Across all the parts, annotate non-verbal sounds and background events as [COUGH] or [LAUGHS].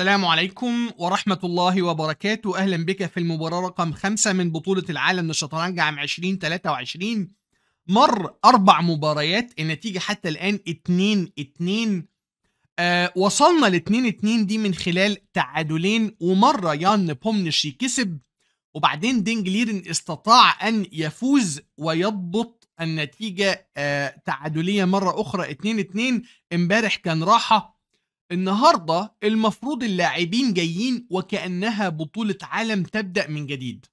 السلام عليكم ورحمة الله وبركاته أهلا بك في المباراة رقم خمسة من بطولة العالم للشطرنج عام 2023 مر أربع مباريات النتيجة حتى الآن 2 2 آه وصلنا ل 2 2 دي من خلال تعادلين ومرة يان بومنشي كسب وبعدين دينج ليرن استطاع أن يفوز ويضبط النتيجة آه تعادلية مرة أخرى 2 2 امبارح كان راحة النهارده المفروض اللاعبين جايين وكانها بطوله عالم تبدا من جديد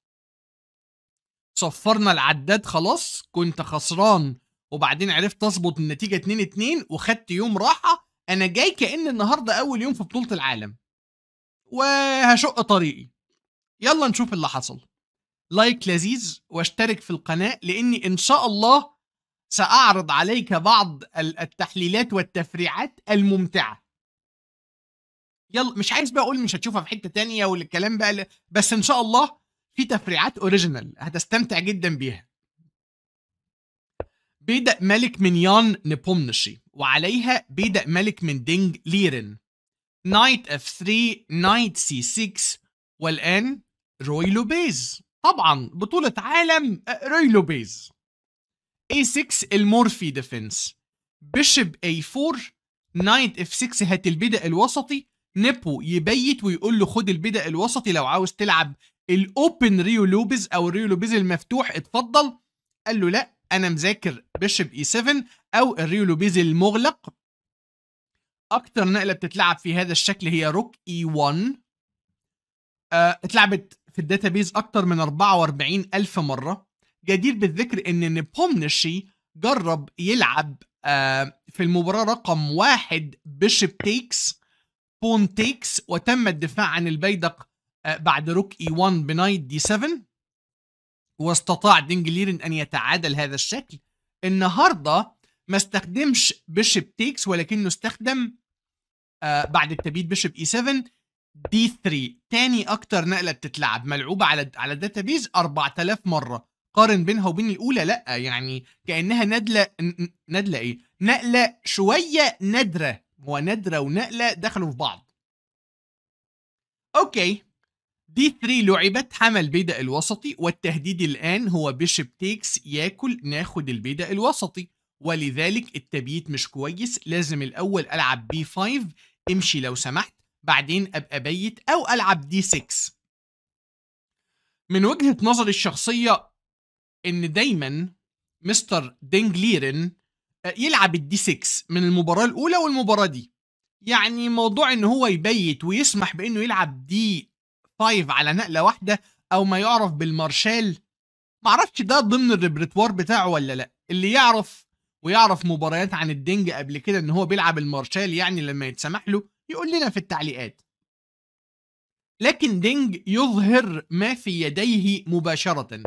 صفرنا العداد خلاص كنت خسران وبعدين عرفت اظبط النتيجه 2 2 وخدت يوم راحه انا جاي كان النهارده اول يوم في بطوله العالم وهشق طريقي يلا نشوف اللي حصل لايك لذيذ واشترك في القناه لاني ان شاء الله ساعرض عليك بعض التحليلات والتفريعات الممتعه يلا مش عايز بقى اقول مش هتشوفها في حته تانية والكلام بقى ل... بس ان شاء الله في تفريعات اوريجينال هتستمتع جدا بيها بيدأ ملك من يان نبومنشي وعليها بيدأ ملك من دينج ليرن نايت اف 3 نايت سي 6 والآن روي لوبيز طبعا بطولة عالم آه، روي لوبيز اي 6 المورفي ديفنس بيشب اي 4 نايت اف 6 هات هتلبدأ الوسطي نيبو يبيت ويقول له خد البدأ الوسطي لو عاوز تلعب الاوبن ريو لوبيز او الريو لوبيز المفتوح اتفضل قال له لا انا مذاكر بيشب اي 7 او الريو لوبيز المغلق اكتر نقله بتتلعب في هذا الشكل هي روك اي 1 أه اتلعبت في الداتابيز اكتر من 44 الف مره جدير بالذكر ان نيبومنشي جرب يلعب أه في المباراه رقم واحد بيشب تيكس بون تيكس وتم الدفاع عن البيدق آه، بعد روك اي 1 بنايت دي 7 واستطاع دينجليرن ان يتعادل هذا الشكل النهارده ما استخدمش بيشب تيكس ولكنه استخدم آه، بعد التبيد بيشب اي 7 دي 3 تاني اكتر نقله بتتلعب ملعوبه على على بيز 4000 مره قارن بينها وبين الاولى لا يعني كانها ندله ندله ايه نقله شويه نادره وندرة ونقلة دخلوا في بعض اوكي دي 3 لعبت حمل بيدا الوسطي والتهديد الآن هو بيشب تيكس ياكل ناخد البيدق الوسطي ولذلك التبييت مش كويس لازم الأول ألعب بي 5 امشي لو سمحت بعدين أبقى بيت أو ألعب دي 6 من وجهة نظري الشخصية إن دايما مستر دينجليرن يلعب الدي 6 من المباراه الاولى والمباراه دي يعني موضوع ان هو يبيت ويسمح بانه يلعب دي 5 على نقله واحده او ما يعرف بالمارشال معرفش ده ضمن الريبرتوار بتاعه ولا لا اللي يعرف ويعرف مباريات عن الدنج قبل كده ان هو بيلعب المارشال يعني لما يتسمح له يقول لنا في التعليقات لكن دينج يظهر ما في يديه مباشرة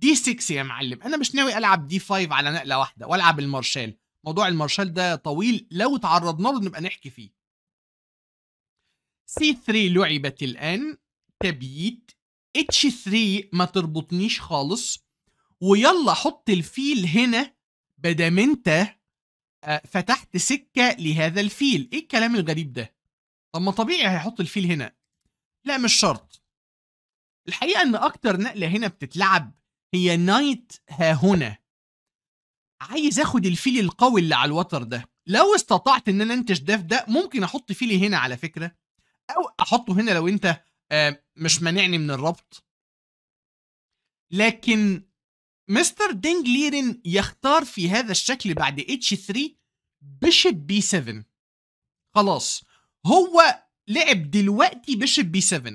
دي 6 يا معلم انا مش ناوي العب دي 5 على نقله واحده والعب المارشال موضوع المارشال ده طويل لو تعرضنا له نبقى نحكي فيه سي 3 لعبت الان تبييت اتش 3 ما تربطنيش خالص ويلا حط الفيل هنا بدام انت آه، فتحت سكه لهذا الفيل ايه الكلام الغريب ده طب ما طبيعي هيحط الفيل هنا لا مش شرط الحقيقه ان اكتر نقله هنا بتتلعب هي نايت ها هنا عايز اخد الفيل القوي اللي على الوتر ده لو استطعت ان انا انتج ده في ده ممكن احط فيلي هنا على فكره او احطه هنا لو انت آه، مش مانعني من الربط لكن مستر دينج ليرن يختار في هذا الشكل بعد اتش 3 بيشب بي 7 خلاص هو لعب دلوقتي بيشب بي 7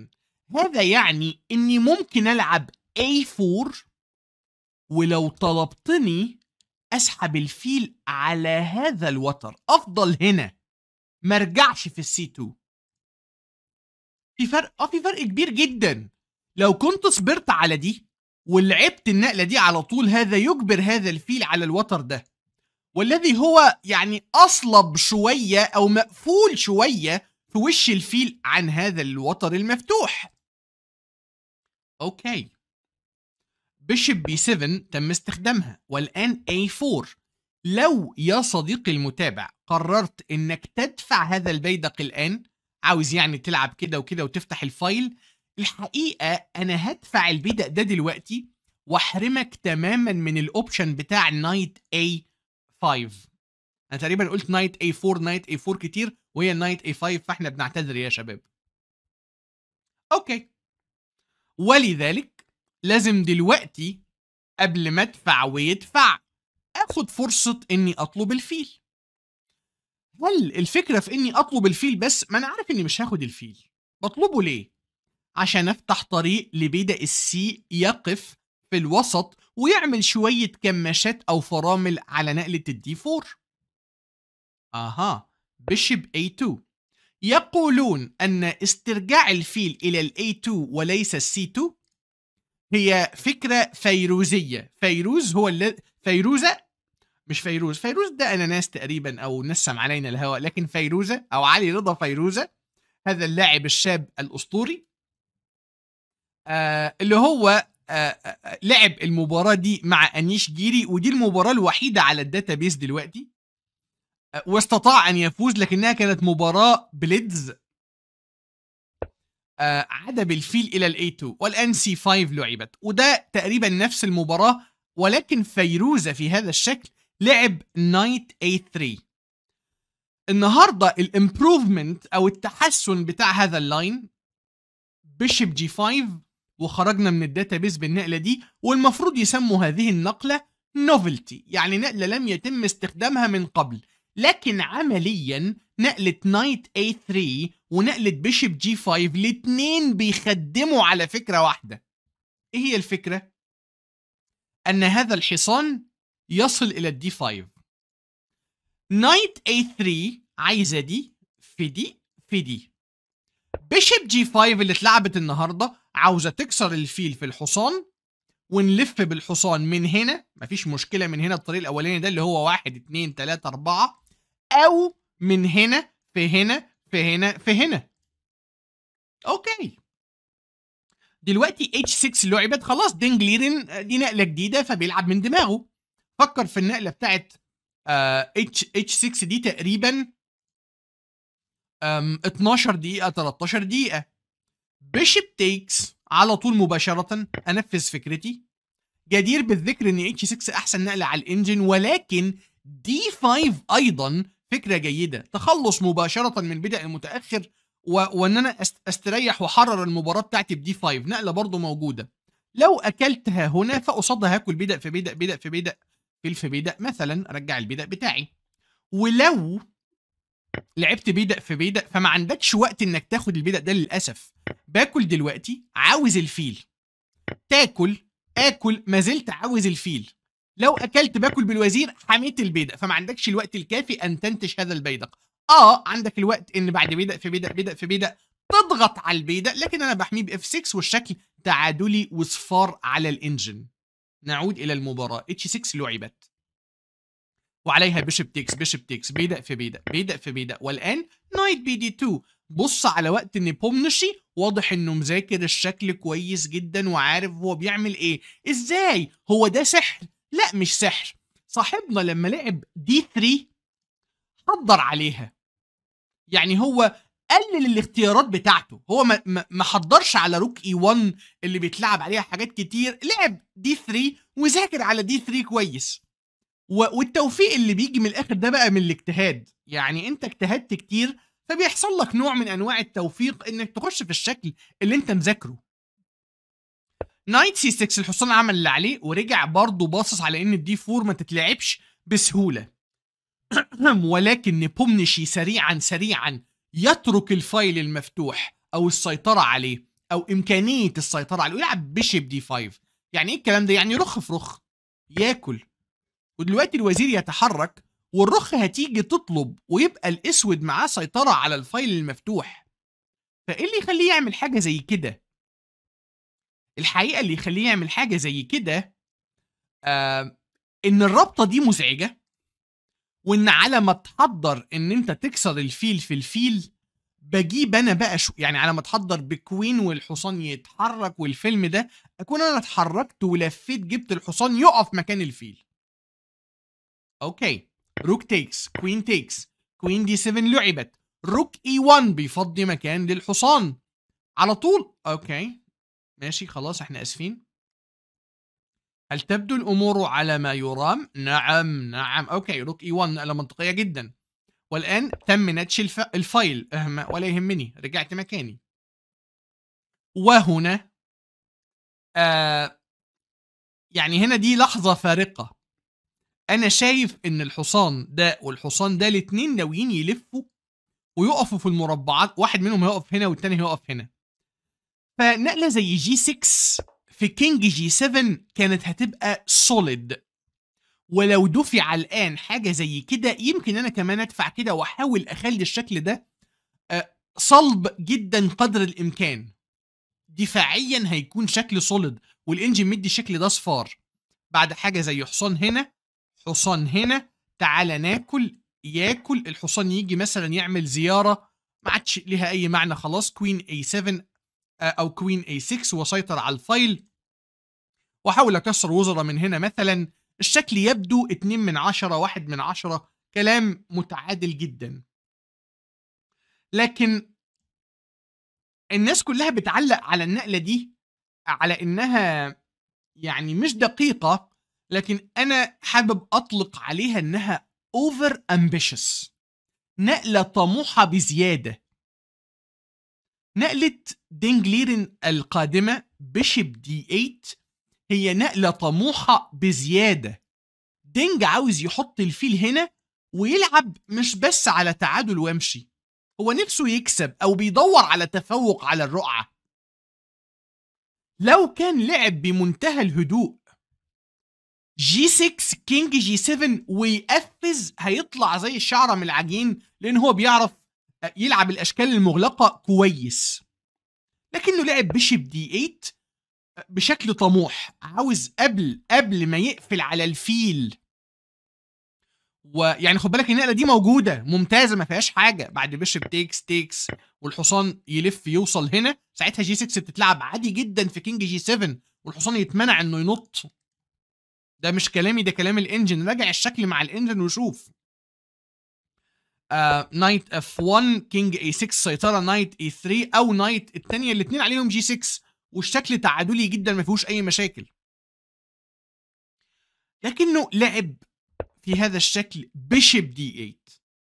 هذا يعني اني ممكن العب اي 4 ولو طلبتني اسحب الفيل على هذا الوتر افضل هنا ما ارجعش في السي 2 في فرق اه في فرق كبير جدا لو كنت صبرت على دي ولعبت النقله دي على طول هذا يجبر هذا الفيل على الوتر ده والذي هو يعني اصلب شويه او مقفول شويه في وش الفيل عن هذا الوتر المفتوح اوكي بيشب بي 7 تم استخدامها والآن A4 لو يا صديقي المتابع قررت انك تدفع هذا البيدق الآن عاوز يعني تلعب كده وكده وتفتح الفايل الحقيقة أنا هدفع البيدق ده دلوقتي واحرمك تماما من الاوبشن بتاع نايت A5 أنا تقريبا قلت نايت A4 نايت A4 كتير وهي نايت A5 فاحنا بنعتذر يا شباب اوكي ولذلك لازم دلوقتي قبل ما ادفع ويدفع اخد فرصة اني اطلب الفيل هل الفكرة في اني اطلب الفيل بس ما انا عارف اني مش هاخد الفيل بطلبه ليه عشان افتح طريق لبيدا السي يقف في الوسط ويعمل شوية كماشات او فرامل على نقلة الدي 4 اها بشب A2 يقولون أن استرجاع الفيل إلى ال A2 وليس ال C2 هي فكره فيروزيه فيروز هو اللي فيروزه مش فيروز فيروز ده اناناس تقريبا او نسم علينا الهواء لكن فيروزه او علي رضا فيروزه هذا اللاعب الشاب الاسطوري آه اللي هو آه, آه،, آه، لعب المباراه دي مع انيش جيري ودي المباراه الوحيده على الداتا بيس دلوقتي آه، واستطاع ان يفوز لكنها كانت مباراه بليدز آه، عاد بالفيل الى الاي 2 والان سي 5 لعبت وده تقريبا نفس المباراه ولكن فيروزه في هذا الشكل لعب نايت اي 3 النهارده الامبروفمنت او التحسن بتاع هذا اللاين بيشب جي 5 وخرجنا من الداتا بيز بالنقله دي والمفروض يسموا هذه النقله نوفلتي يعني نقله لم يتم استخدامها من قبل لكن عمليا نقلة نايت A3 ونقلة بيشب جي 5 الاتنين بيخدموا على فكرة واحدة ايه هي الفكرة؟ ان هذا الحصان يصل الى الدي 5 نايت A3 عايزة دي في دي في دي بيشب جي 5 اللي اتلعبت النهاردة عاوزة تكسر الفيل في الحصان ونلف بالحصان من هنا مفيش مشكله من هنا الطريق الاولاني ده اللي هو واحد اتنين تلاته اربعه او من هنا في هنا في هنا في هنا اوكي دلوقتي H6 لعبت خلاص دينجليرن آه، دي نقله جديده فبيلعب من دماغه فكر في النقله بتاعت آه H H6 دي تقريبا 12 دقيقه 13 دقيقه بيشب تيكس على طول مباشره انفذ فكرتي جدير بالذكر ان اتش 6 احسن نقله على الانجن ولكن دي 5 ايضا فكره جيده تخلص مباشره من بدء المتاخر و... وان انا استريح واحرر المباراه بتاعتي بدي 5 نقله برضو موجوده لو اكلتها هنا فقصادها هاكل بدأ في بدأ بدأ في بدأ فلفل بدأ مثلا ارجع البدأ بتاعي ولو لعبت بيدق في بيدق فما عندكش وقت انك تاخد البيدق ده للاسف باكل دلوقتي عاوز الفيل تاكل اكل ما زلت عاوز الفيل لو اكلت باكل بالوزير حميت البيدق فما عندكش الوقت الكافي ان تنتج هذا البيدق اه عندك الوقت ان بعد بيدق في بيدق بيدق في بيدق تضغط على البيدق لكن انا بحميه باف 6 والشكل تعادلي وصفار على الانجن نعود الى المباراه اتش 6 لعبت وعليها بيشب تيكس بيشب تيكس بيدق في بيدق بيدق في بيدق والان نايت بي دي 2 بص على وقت ان بومنشي واضح انه مذاكر الشكل كويس جدا وعارف هو بيعمل ايه ازاي هو ده سحر لا مش سحر صاحبنا لما لعب دي 3 حضر عليها يعني هو قلل الاختيارات بتاعته هو ما, ما حضرش على روك اي 1 اللي بيتلعب عليها حاجات كتير لعب دي 3 وذاكر على دي 3 كويس والتوفيق اللي بيجي من الاخر ده بقى من الاجتهاد يعني انت اجتهدت كتير فبيحصل لك نوع من انواع التوفيق انك تخش في الشكل اللي انت مذاكره نايت سي 6 الحصان عمل اللي عليه ورجع برضه باصص على ان الدي 4 ما تتلعبش بسهوله [COUGHS] ولكن نبومنشي سريعا سريعا يترك الفايل المفتوح او السيطره عليه او امكانيه السيطره عليه ويلعب بشيب دي 5 يعني ايه الكلام ده يعني رخ في رخ ياكل ودلوقتي الوزير يتحرك والرخ هتيجي تطلب ويبقى الاسود معاه سيطره على الفايل المفتوح فايه اللي يخليه يعمل حاجه زي كده الحقيقه اللي يخليه يعمل حاجه زي كده آه ان الرابطه دي مزعجه وان على ما تحضر ان انت تكسر الفيل في الفيل بجيب انا بقى شو يعني على ما تحضر بكوين والحصان يتحرك والفيلم ده اكون انا اتحركت ولفيت جبت الحصان يقف مكان الفيل اوكي روك تيكس كوين تيكس كوين دي 7 لعبت روك اي 1 بيفضي مكان للحصان على طول اوكي ماشي خلاص احنا اسفين هل تبدو الامور على ما يرام نعم نعم اوكي روك اي 1 نقله منطقيه جدا والان تم نتش الف... الفايل أهم ولا يهمني رجعت مكاني وهنا آه يعني هنا دي لحظه فارقه انا شايف ان الحصان ده والحصان ده الاتنين ناويين يلفوا ويقفوا في المربعات واحد منهم هيقف هنا والتاني هيقف هنا فنقله زي جي 6 في كينج جي 7 كانت هتبقى سوليد ولو دفع الان حاجه زي كده يمكن انا كمان ادفع كده واحاول اخلي الشكل ده آه، صلب جدا قدر الامكان دفاعيا هيكون شكل سوليد والانجن مدي الشكل ده صفار بعد حاجه زي حصان هنا حصان هنا تعال ناكل ياكل الحصان يجي مثلا يعمل زياره ما عادش ليها اي معنى خلاص كوين اي 7 او كوين اي 6 وسيطر على الفايل وحاول كسر وزراء من هنا مثلا الشكل يبدو 2 من 10 1 من 10 كلام متعادل جدا لكن الناس كلها بتعلق على النقله دي على انها يعني مش دقيقه لكن انا حابب اطلق عليها انها اوفر امبيشس نقله طموحه بزياده نقله دينجليرن القادمه بيشب دي 8 هي نقله طموحه بزياده دينج عاوز يحط الفيل هنا ويلعب مش بس على تعادل وامشي هو نفسه يكسب او بيدور على تفوق على الرقعه لو كان لعب بمنتهى الهدوء جي 6 كينج جي 7 ويقفز هيطلع زي الشعره من العجين لان هو بيعرف آه، يلعب الاشكال المغلقه كويس لكنه لعب بشيب دي 8 بشكل طموح عاوز قبل قبل ما يقفل على الفيل ويعني خد بالك النقله دي موجوده ممتازه ما فيهاش حاجه بعد بشيب تيكس تيكس والحصان يلف يوصل هنا ساعتها جي 6 بتتلعب عادي جدا في كينج جي 7 والحصان يتمنع انه ينط ده مش كلامي ده كلام الانجن راجع الشكل مع الانجن وشوف نايت اف 1 كينج اي 6 سيطره نايت اي 3 او نايت الثانيه الاثنين عليهم جي 6 والشكل تعادلي جدا ما فيهوش اي مشاكل لكنه لعب في هذا الشكل بيشب دي 8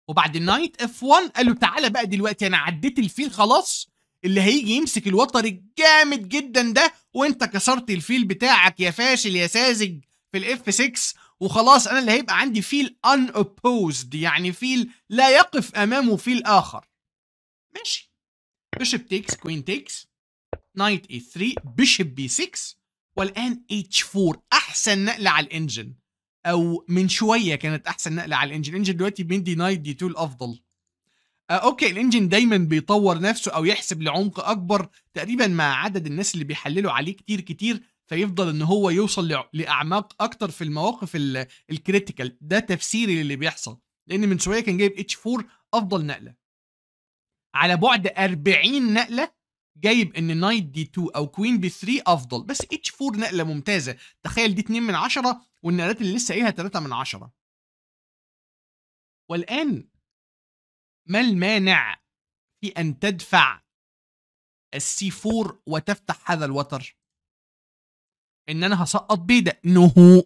وبعد النايت اف 1 قال له تعالى بقى دلوقتي انا عديت الفيل خلاص اللي هيجي يمسك الوتر الجامد جدا ده وانت كسرت الفيل بتاعك يا فاشل يا ساذج في الاف 6 وخلاص انا اللي هيبقى عندي فيل unopposed يعني فيل لا يقف امامه فيل اخر ماشي بيشب تيكس كوين تيكس نايت اي 3 بيشب بي 6 والان اتش 4 احسن نقله على الانجن او من شويه كانت احسن نقله على الانجن الانجن دلوقتي بيندي نايت دي 2 الافضل آه، اوكي الانجن دايما بيطور نفسه او يحسب لعمق اكبر تقريبا مع عدد الناس اللي بيحللوا عليه كتير كتير فيفضل ان هو يوصل لاعماق اكتر في المواقف الكريتيكال ده تفسيري للي بيحصل لان من شويه كان جايب اتش 4 افضل نقله على بعد 40 نقله جايب ان نايت دي 2 او كوين بي 3 افضل بس اتش 4 نقله ممتازه تخيل دي 2 من 10 والنقلات اللي لسه قايلها 3 من 10 والان ما المانع في ان تدفع السي 4 وتفتح هذا الوتر ان انا هسقط بيدق نهو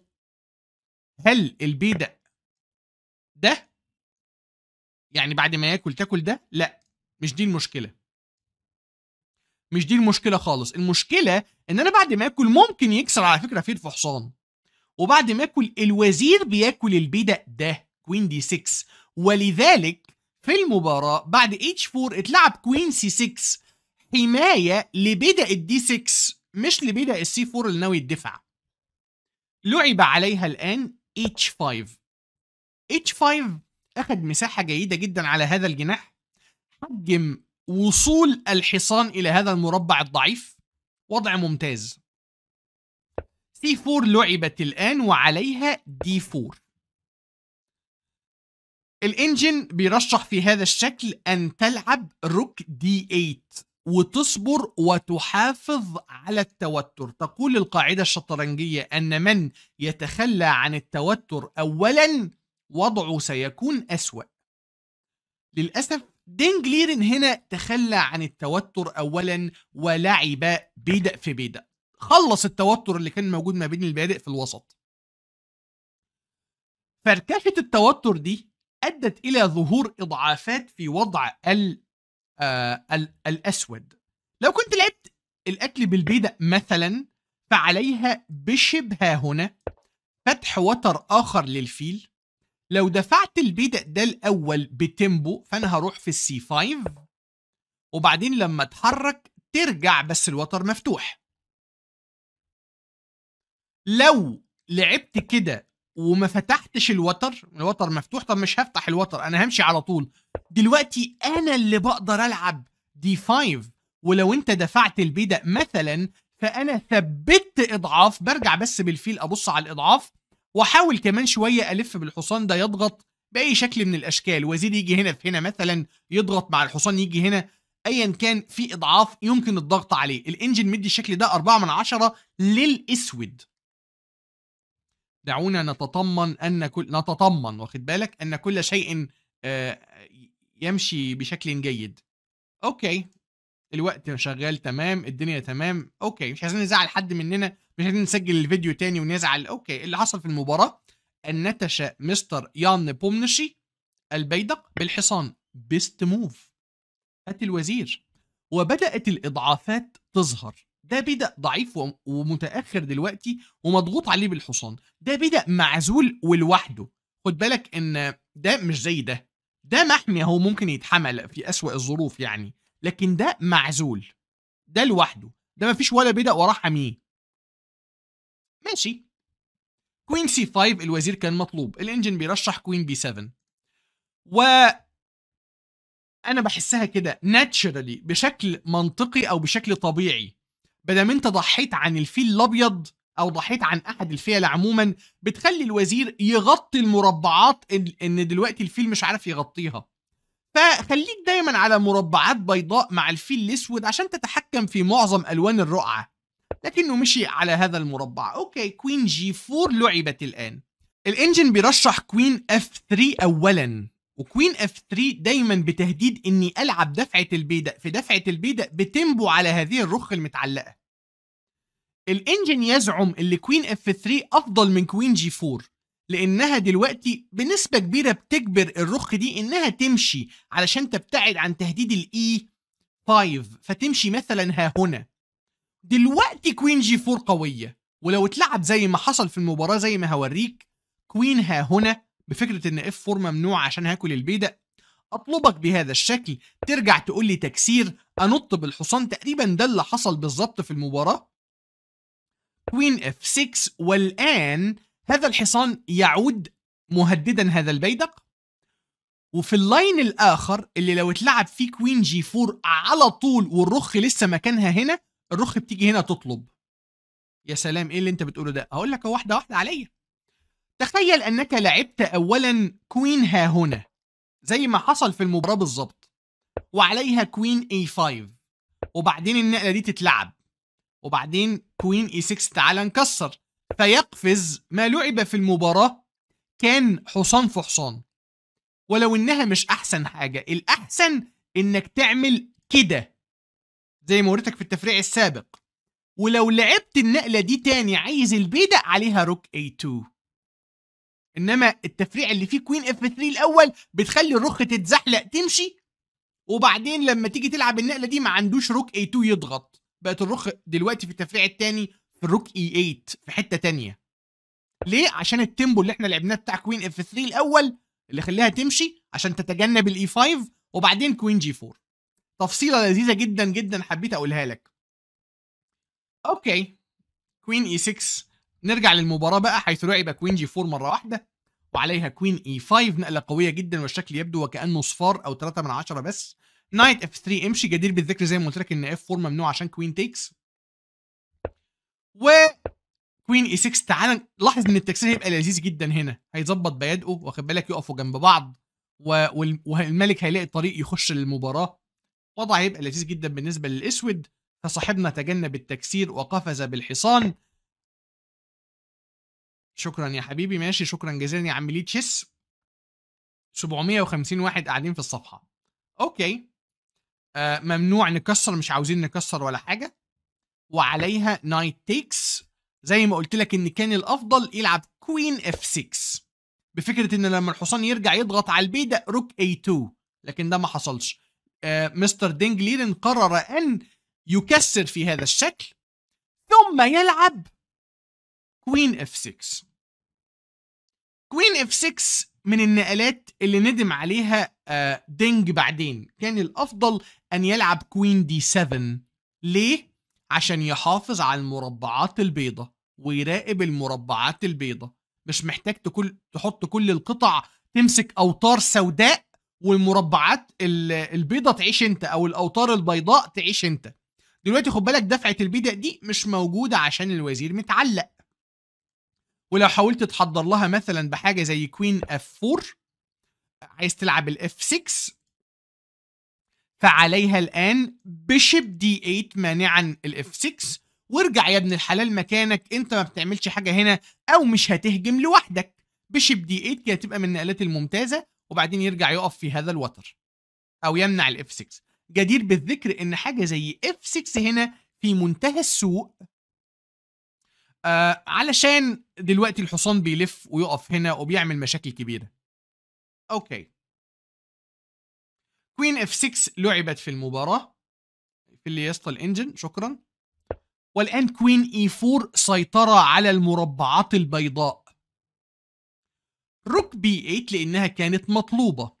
هل البيدق ده يعني بعد ما ياكل تاكل ده لا مش دي المشكله مش دي المشكله خالص المشكله ان انا بعد ما اكل ممكن يكسر على فكره فيل في حصان وبعد ما اكل الوزير بياكل البيدق ده كوين دي 6 ولذلك في المباراة بعد اتش 4 اتلعب كوين سي 6 حماية لبدأ الدي 6 مش لبيدا السي 4 اللي ناوي يدفع لعب عليها الآن H5 H5 أخذ مساحة جيدة جدا على هذا الجناح حجم وصول الحصان إلى هذا المربع الضعيف وضع ممتاز C4 لعبت الآن وعليها D4 الانجن بيرشح في هذا الشكل أن تلعب روك D8 وتصبر وتحافظ على التوتر تقول القاعدة الشطرنجية أن من يتخلى عن التوتر أولا وضعه سيكون أسوأ للأسف دينج ليرن هنا تخلى عن التوتر أولا ولعب بدأ في بدأ خلص التوتر اللي كان موجود ما بين البادئ في الوسط فركشة التوتر دي أدت إلى ظهور إضعافات في وضع ال آه الاسود لو كنت لعبت الاكل بالبيدق مثلا فعليها بشبه هنا فتح وتر اخر للفيل لو دفعت البيدق ده الاول بتيمبو فانا هروح في السي 5 وبعدين لما اتحرك ترجع بس الوتر مفتوح لو لعبت كده وما فتحتش الوتر الوتر مفتوح طب مش هفتح الوتر انا همشي على طول دلوقتي انا اللي بقدر العب دي 5 ولو انت دفعت ده مثلا فانا ثبت اضعاف برجع بس بالفيل ابص على الاضعاف واحاول كمان شويه الف بالحصان ده يضغط باي شكل من الاشكال وزيد يجي هنا في هنا مثلا يضغط مع الحصان يجي هنا ايا كان في اضعاف يمكن الضغط عليه الانجن مدي الشكل ده 4 من 10 للاسود دعونا نتطمن ان كل نتطمن واخد بالك ان كل شيء آه، يمشي بشكل جيد اوكي الوقت شغال تمام الدنيا تمام اوكي مش عايزين نزعل حد مننا مش عايزين نسجل الفيديو تاني ونزعل اوكي اللي حصل في المباراه ان نتش مستر يان بومنشي البيدق بالحصان بيست موف هات الوزير وبدات الاضعافات تظهر ده بدا ضعيف ومتاخر دلوقتي ومضغوط عليه بالحصان ده بدا معزول ولوحده خد بالك ان ده مش زي ده ده محمي هو ممكن يتحمل في اسوأ الظروف يعني لكن ده معزول ده لوحده ده مفيش ولا بدا وراه حميه ماشي كوين سي 5 الوزير كان مطلوب الانجن بيرشح كوين بي 7 و انا بحسها كده ناتشرالي بشكل منطقي او بشكل طبيعي ما دام انت ضحيت عن الفيل الابيض او ضحيت عن احد الفيل عموما بتخلي الوزير يغطي المربعات ان دلوقتي الفيل مش عارف يغطيها فخليك دايما على مربعات بيضاء مع الفيل الاسود عشان تتحكم في معظم الوان الرقعه لكنه مشي على هذا المربع اوكي كوين جي 4 لعبت الان الانجن بيرشح كوين اف 3 اولا وكوين اف 3 دايما بتهديد اني العب دفعه البيدق في دفعه البيدق بتنبو على هذه الرخ المتعلقه الانجن يزعم ان كوين اف 3 افضل من كوين جي 4 لانها دلوقتي بنسبه كبيره بتجبر الرخ دي انها تمشي علشان تبتعد عن تهديد الاي 5 e فتمشي مثلا ها هنا دلوقتي كوين جي 4 قويه ولو اتلعب زي ما حصل في المباراه زي ما هوريك كوين ها هنا بفكره ان اف 4 ممنوع عشان هاكل البيدق اطلبك بهذا الشكل ترجع تقول لي تكسير انط بالحصان تقريبا ده اللي حصل بالظبط في المباراه كوين اف 6 والان هذا الحصان يعود مهددا هذا البيدق وفي اللاين الاخر اللي لو اتلعب فيه كوين جي 4 على طول والرخ لسه مكانها هنا الرخ بتيجي هنا تطلب يا سلام ايه اللي انت بتقوله ده هقول لك واحده واحده عليا تخيل أنك لعبت أولا كوين ها هنا زي ما حصل في المباراة بالظبط وعليها كوين اي 5 وبعدين النقلة دي تتلعب وبعدين كوين اي 6 تعالى نكسر فيقفز ما لعب في المباراة كان حصان في حصان ولو انها مش احسن حاجة الاحسن انك تعمل كده زي ما وريتك في التفريع السابق ولو لعبت النقلة دي تاني عايز البيدق عليها روك A2 انما التفريع اللي فيه كوين اف 3 الاول بتخلي الرخ تتزحلق تمشي وبعدين لما تيجي تلعب النقله دي ما عندوش روك اي 2 يضغط بقت الرخ دلوقتي في التفريع الثاني في الروك اي 8 في حته ثانيه ليه عشان التيمبو اللي احنا لعبناه بتاع كوين اف 3 الاول اللي خليها تمشي عشان تتجنب الاي 5 e وبعدين كوين جي 4 تفصيله لذيذه جدا جدا حبيت اقولها لك اوكي كوين اي 6 نرجع للمباراه بقى حيث لعب كوين جي 4 مره واحده وعليها كوين اي 5 نقله قويه جدا والشكل يبدو وكانه صفار او 3 من 10 بس نايت اف 3 امشي جدير بالذكر زي ما قلت لك ان اف 4 ممنوع عشان كوين تيكس و كوين اي 6 تعال لاحظ ان التكسير هيبقى لذيذ جدا هنا هيظبط بيدقه واخد بالك يقفوا جنب بعض و... والملك هيلاقي طريق يخش للمباراه وضع هيبقى لذيذ جدا بالنسبه للاسود فصاحبنا تجنب التكسير وقفز بالحصان شكرا يا حبيبي ماشي شكرا جزيلا يا عم ليه 750 واحد قاعدين في الصفحه اوكي آه ممنوع نكسر مش عاوزين نكسر ولا حاجه وعليها نايت تيكس زي ما قلت لك ان كان الافضل يلعب كوين اف 6 بفكره ان لما الحصان يرجع يضغط على البيدق روك اي 2 لكن ده ما حصلش آه مستر دينج ليرن قرر ان يكسر في هذا الشكل ثم يلعب كوين اف 6 كوين اف 6 من النقلات اللي ندم عليها آه، دينج بعدين كان الافضل ان يلعب كوين دي 7 ليه عشان يحافظ على المربعات البيضة ويراقب المربعات البيضة مش محتاج تكل تحط كل القطع تمسك اوتار سوداء والمربعات البيضة تعيش انت او الاوتار البيضاء تعيش انت دلوقتي خد بالك دفعة البيضه دي مش موجودة عشان الوزير متعلق ولو حاولت تحضر لها مثلا بحاجه زي كوين اف 4 عايز تلعب الاف 6 فعليها الان بشب دي 8 مانعا الاف 6 وارجع يا ابن الحلال مكانك انت ما بتعملش حاجه هنا او مش هتهجم لوحدك بشب دي 8 كده تبقى من النقلات الممتازه وبعدين يرجع يقف في هذا الوتر او يمنع الاف 6 جدير بالذكر ان حاجه زي اف 6 هنا في منتهى السوء آه علشان دلوقتي الحصان بيلف ويقف هنا وبيعمل مشاكل كبيرة اوكي كوين اف 6 لعبت في المباراة في اللي يسطى الانجن شكرا والان كوين اي 4 سيطرة على المربعات البيضاء روك بي 8 لانها كانت مطلوبة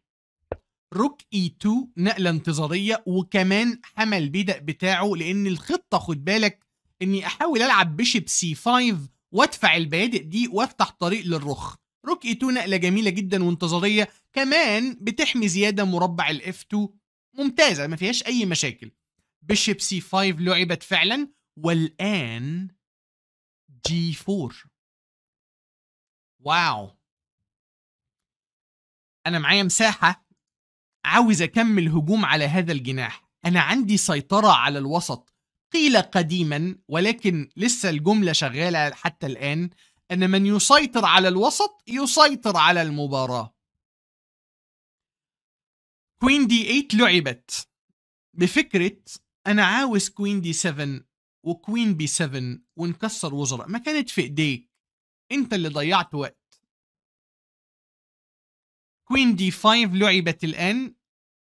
روك اي 2 نقلة انتظارية وكمان حمل بدأ بتاعه لان الخطة خد بالك اني احاول العب بيشب سي 5 وادفع البادئ دي وافتح طريق للرخ روك اي 2 نقله جميله جدا وانتظاريه كمان بتحمي زياده مربع الاف 2 ممتازه ما فيهاش اي مشاكل بيشب سي 5 لعبت فعلا والان جي 4 واو انا معايا مساحه عاوز اكمل هجوم على هذا الجناح انا عندي سيطره على الوسط قيل قديما ولكن لسه الجملة شغالة حتى الآن أن من يسيطر على الوسط يسيطر على المباراة كوين دي 8 لعبت بفكرة أنا عاوز كوين دي 7 وكوين بي 7 ونكسر وزراء ما كانت في إيديك أنت اللي ضيعت وقت كوين دي 5 لعبت الآن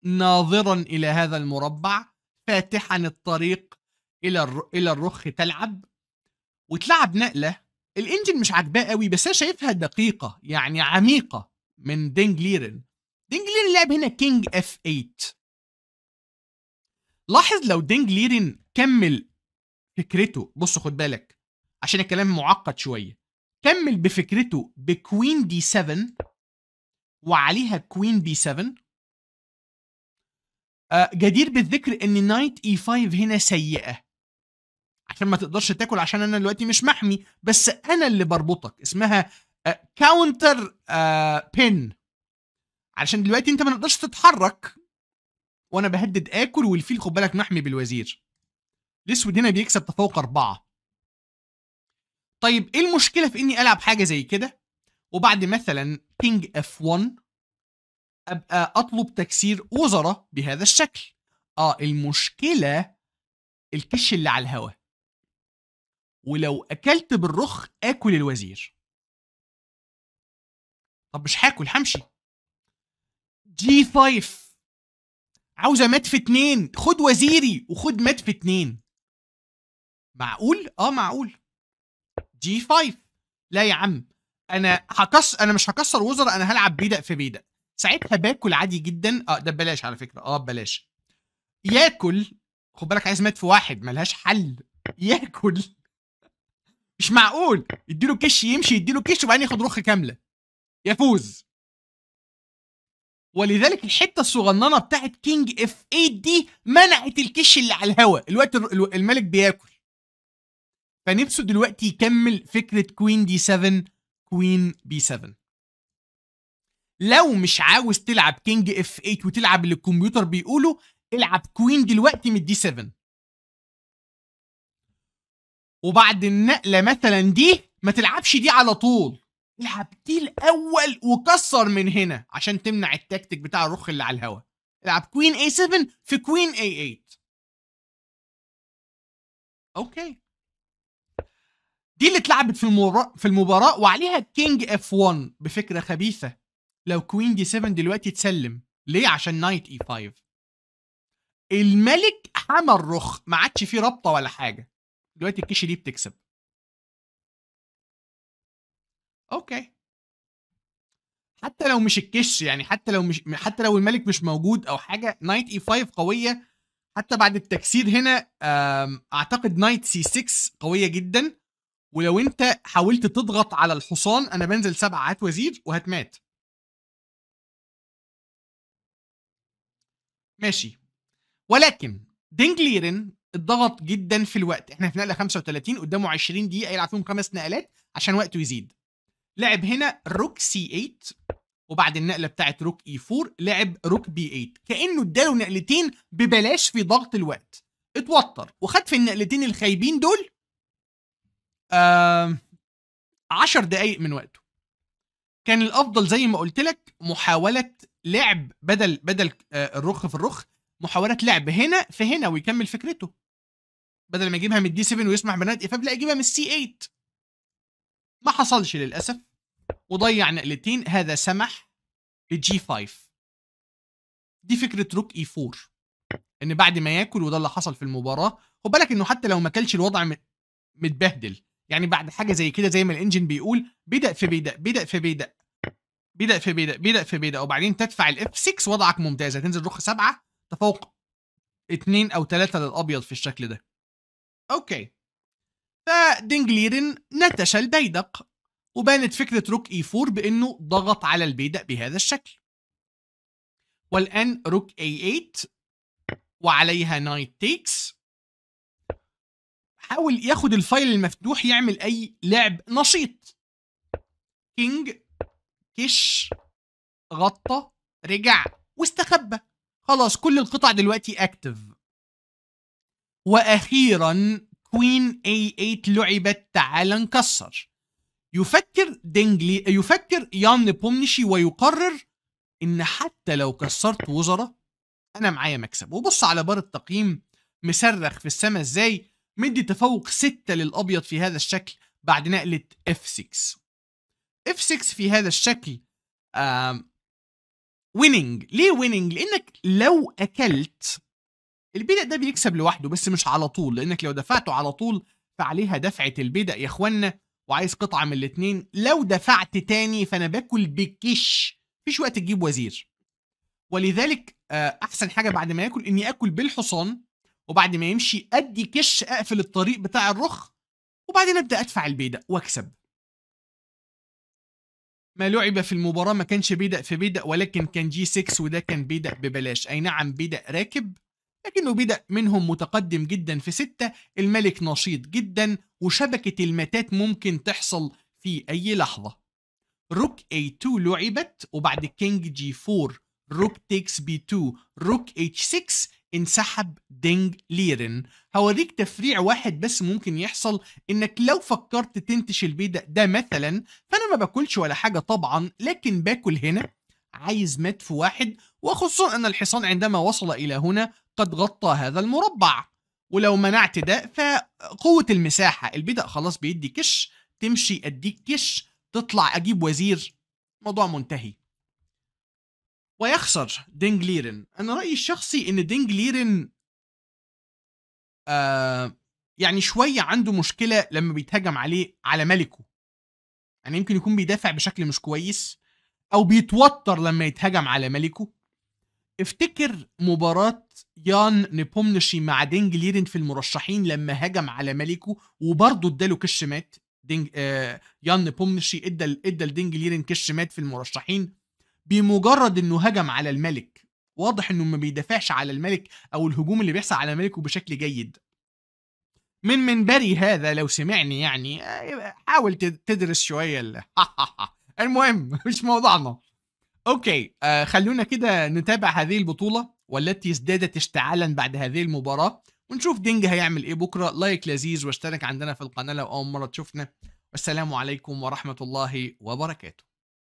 ناظرا إلى هذا المربع فاتحا الطريق الى الى الرخ تلعب وتلعب نقله الانجن مش عاجباه قوي بس انا شايفها دقيقه يعني عميقه من دينج ليرن دينج ليرن لعب هنا كينج اف 8 لاحظ لو دينج ليرن كمل فكرته بص خد بالك عشان الكلام معقد شويه كمل بفكرته بكوين دي 7 وعليها كوين بي 7 آه، جدير بالذكر ان نايت اي 5 هنا سيئه عشان ما تقدرش تاكل عشان انا دلوقتي مش محمي بس انا اللي بربطك اسمها كاونتر آه، بين آه، علشان دلوقتي انت ما تقدرش تتحرك وانا بهدد اكل والفيل خد بالك محمي بالوزير الاسود هنا بيكسب تفوق اربعه طيب ايه المشكله في اني العب حاجه زي كده وبعد مثلا كينج اف 1 ابقى اطلب تكسير وزراء بهذا الشكل اه المشكله الكش اللي على الهواء ولو اكلت بالرخ اكل الوزير طب مش هاكل همشي جي 5 عاوزه مات في اتنين خد وزيري وخد مات في اتنين معقول اه معقول جي 5 لا يا عم انا هكسر انا مش هكسر وزراء انا هلعب بيدق في بيدق ساعتها باكل عادي جدا اه ده ببلاش على فكره اه ببلاش ياكل خد بالك عايز مات في واحد ملهاش حل ياكل مش معقول يديله كش يمشي يديله كش وبعدين ياخد رخ كامله يفوز ولذلك الحته الصغننه بتاعت كينج اف 8 دي منعت الكش اللي على الهواء الوقت الملك بياكل فنفسه دلوقتي يكمل فكره كوين دي 7 كوين بي 7 لو مش عاوز تلعب كينج اف 8 وتلعب اللي الكمبيوتر بيقوله العب كوين دلوقتي من دي 7 وبعد النقله مثلا دي ما تلعبش دي على طول العب دي الاول وكسر من هنا عشان تمنع التكتيك بتاع الرخ اللي على الهوا العب كوين اي 7 في كوين اي 8 اوكي دي اللي اتلعبت في المباراة في المباراة وعليها كينج اف 1 بفكرة خبيثة لو كوين دي 7 دلوقتي تسلم ليه عشان نايت اي 5 الملك حمى الرخ ما عادش فيه رابطة ولا حاجة دلوقتي الكيشه دي بتكسب اوكي حتى لو مش الكش يعني حتى لو مش حتى لو الملك مش موجود او حاجه نايت اي 5 قويه حتى بعد التكسير هنا اعتقد نايت سي 6 قويه جدا ولو انت حاولت تضغط على الحصان انا بنزل سبعه هات وزير وهتمات ماشي ولكن دينجليرن اتضغط جدا في الوقت احنا في نقله 35 قدامه 20 دقيقه يلعب فيهم خمس نقلات عشان وقته يزيد لعب هنا روك سي 8 وبعد النقله بتاعت روك اي e 4 لعب روك بي 8 كانه اداله نقلتين ببلاش في ضغط الوقت اتوتر وخد في النقلتين الخايبين دول 10 آه دقائق من وقته كان الافضل زي ما قلت لك محاوله لعب بدل بدل آه، الرخ في الرخ محاولات لعب هنا في هنا ويكمل فكرته بدل ما يجيبها من الدي 7 ويسمح بنات ايفاب لا يجيبها من السي 8 ما حصلش للاسف وضيع نقلتين هذا سمح للجي 5 دي فكره روك اي 4 ان بعد ما ياكل وده اللي حصل في المباراه خد بالك انه حتى لو ما اكلش الوضع متبهدل يعني بعد حاجه زي كده زي ما الانجن بيقول بدأ في بدأ بدأ في بدأ بدأ في بدأ بدأ في بدأ وبعدين تدفع الاف 6 وضعك ممتاز هتنزل رخ سبعه تفوق اتنين او تلاتة للابيض في الشكل ده اوكي فدنجليرن نتش البيدق وبانت فكرة روك اي فور بانه ضغط على البيدق بهذا الشكل والان روك اي ايت وعليها نايت تيكس حاول ياخد الفايل المفتوح يعمل اي لعب نشيط كينج كش غطى رجع واستخبى خلاص كل القطع دلوقتي اكتف واخيرا كوين اي 8 لعبت تعال نكسر يفكر دينجلي يفكر يان بومنشي ويقرر ان حتى لو كسرت وزراء انا معايا مكسب وبص على بار التقييم مصرخ في السماء ازاي مدي تفوق 6 للابيض في هذا الشكل بعد نقله اف 6 اف 6 في هذا الشكل ويننج ليه ويننج لانك لو اكلت البدء ده بيكسب لوحده بس مش على طول لانك لو دفعته على طول فعليها دفعه البدء يا اخوانا وعايز قطعه من الاتنين لو دفعت تاني فانا باكل بكش مفيش وقت تجيب وزير ولذلك آه، احسن حاجه بعد ما ياكل اني اكل بالحصان وبعد ما يمشي ادي كش اقفل الطريق بتاع الرخ وبعدين ابدا ادفع البيدق واكسب ما لعب في المباراة ما كانش بيدا في بيدا ولكن كان جي 6 وده كان بيدا ببلاش أي نعم بيدا راكب لكنه بيدا منهم متقدم جدا في ستة الملك نشيط جدا وشبكة المتات ممكن تحصل في أي لحظة روك A2 لعبت وبعد كينج جي 4 روك تيكس بي 2 روك H6 انسحب دينج ليرن هوريك تفريع واحد بس ممكن يحصل انك لو فكرت تنتش البيضة ده مثلا فانا ما باكلش ولا حاجة طبعا لكن باكل هنا عايز في واحد وخصوصا ان الحصان عندما وصل الى هنا قد غطى هذا المربع ولو منعت ده فقوة المساحة البدء خلاص بيدي كش تمشي اديك كش تطلع اجيب وزير موضوع منتهي ويخسر دينج ليرن انا رايي الشخصي ان دينج ليرن آه يعني شويه عنده مشكله لما بيتهجم عليه على ملكه يعني يمكن يكون بيدافع بشكل مش كويس او بيتوتر لما يتهجم على ملكه افتكر مباراة يان نيبومنشي مع دينج ليرن في المرشحين لما هجم على ملكه وبرضه اداله كش مات دينج آه يان نيبومنشي ادى ادى لدينج ليرن كش مات في المرشحين بمجرد انه هجم على الملك واضح انه ما بيدافعش على الملك او الهجوم اللي بيحصل على ملكه بشكل جيد من منبري هذا لو سمعني يعني حاول تدرس شويه [LAUGHS] المهم مش موضوعنا اوكي آه، خلونا كده نتابع هذه البطوله والتي ازدادت اشتعالا بعد هذه المباراه ونشوف دينج هيعمل ايه بكره لايك لذيذ واشترك عندنا في القناه لو اول مره تشوفنا والسلام عليكم ورحمه الله وبركاته